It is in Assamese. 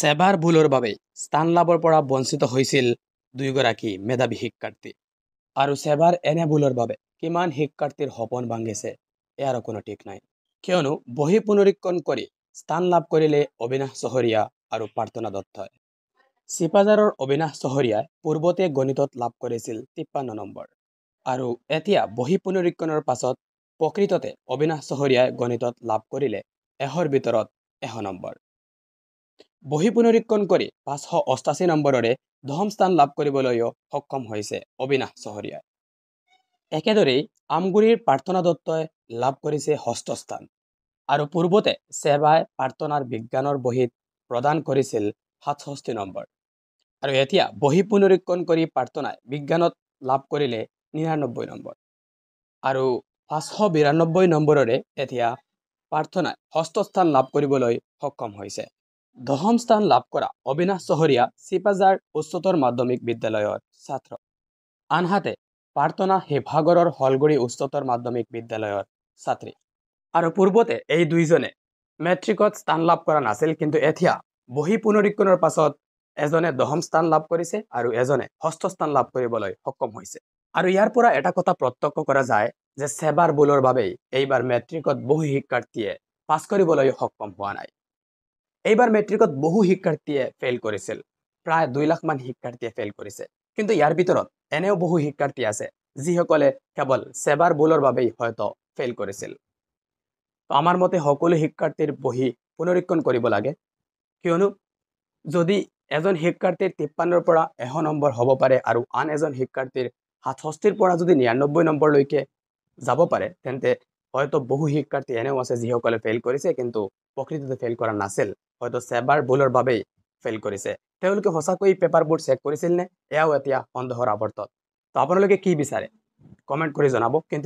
ছেবাৰ ভুলৰ বাবে স্থান লাভৰ পৰা বঞ্চিত হৈছিল দুয়োগৰাকী মেধাৱী শিক্ষাৰ্থী আৰু ছেবাৰ এনে ভুলৰ বাবে কিমান শিক্ষাৰ্থীৰ সপোন ভাঙিছে ইয়াৰ কোনো ঠিক নাই কিয়নো বহি পুনৰীক্ষণ কৰি স্থান লাভ কৰিলে অবিনাশ চহৰীয়া আৰু প্ৰাৰ্থনা দত্তই চিপাজাৰৰ অবিনাশ চহৰীয়াই পূৰ্বতে গণিতত লাভ কৰিছিল তিপ্পান্ন নম্বৰ আৰু এতিয়া বহি পুনৰীক্ষণৰ পাছত প্ৰকৃততে অবিনাশ চহৰীয়াই গণিতত লাভ কৰিলে এশৰ ভিতৰত এশ নম্বৰ বহি পুনৰীক্ষণ কৰি পাঁচশ অষ্টাশী নম্বৰৰে দশম স্থান লাভ কৰিবলৈও সক্ষম হৈছে অবিনাশ চহৰীয়াই একেদৰেই আমগুৰিৰ প্ৰাৰ্থনা দত্তই লাভ কৰিছে ষষ্ঠ স্থান আৰু পূৰ্বতে ছেবাই প্ৰাৰ্থনাৰ বিজ্ঞানৰ বহীত প্ৰদান কৰিছিল সাতষষ্ঠি নম্বৰ আৰু এতিয়া বহি পুনৰীক্ষণ কৰি প্ৰাৰ্থনাই বিজ্ঞানত লাভ কৰিলে নিৰান্নব্বৈ নম্বৰ আৰু পাঁচশ বিৰান্নব্বৈ নম্বৰৰে এতিয়া প্ৰাৰ্থনাই ষষ্ঠ স্থান লাভ কৰিবলৈ সক্ষম হৈছে দশম স্থান লাভ কৰা অবিনাশ চহৰীয়া চিপাজাৰ উচ্চতৰ মাধ্যমিক বিদ্যালয়ৰ ছাত্ৰ আনহাতে প্ৰাৰ্থনা শিৱসাগৰৰ হলগুৰি উচ্চতৰ মাধ্যমিক বিদ্যালয়ৰ ছাত্ৰী আৰু পূৰ্বতে এই দুইজনে মেট্ৰিকত স্থান লাভ কৰা নাছিল কিন্তু এতিয়া বহি পুনৰীক্ষণৰ পাছত এজনে দশম স্থান লাভ কৰিছে আৰু এজনে ষষ্ঠ স্থান লাভ কৰিবলৈ সক্ষম হৈছে আৰু ইয়াৰ পৰা এটা কথা প্ৰত্যক্ষ কৰা যায় যে ছেবাৰ বোলৰ বাবেই এইবাৰ মেট্ৰিকত বহু শিক্ষাৰ্থীয়ে পাছ কৰিবলৈ সক্ষম হোৱা নাই এইবাৰ মেট্ৰিকত বহু শিক্ষাৰ্থীয়ে ফেইল কৰিছিল প্ৰায় দুই লাখমান শিক্ষাৰ্থীয়ে ফেইল কৰিছে কিন্তু ইয়াৰ ভিতৰত এনেও বহু শিক্ষাৰ্থী আছে যিসকলে কেৱল ছেবাৰ বুলৰ বাবেই হয়তো ফেইল কৰিছিল আমাৰ মতে সকলো শিক্ষাৰ্থীৰ বহি পুনৰীক্ষণ কৰিব লাগে কিয়নো যদি এজন শিক্ষাৰ্থীৰ তিপ্পান্নৰ পৰা এশ নম্বৰ হ'ব পাৰে আৰু আন এজন শিক্ষাৰ্থীৰ সাতষষ্ঠিৰ পৰা যদি নিৰান্নব্বৈ নম্বৰলৈকে যাব পাৰে তেন্তে হয়তো বহু শিক্ষার্থী এনেও আছে যিসকলে ফেইল করেছে কিন্তু প্রকৃততে ফেইল করা নাছিল হয়তো সেবার ভুলের বাবেই ফেইল করেছে তেওঁলোকে সঁচাকৈ পেপারবোর চেক করেছিল নে এয়াও এতিয়া সন্দেহর আবর্তত তো আপনাদের কি বিচাৰে কমেন্ট কৰে জানাব কিন্তু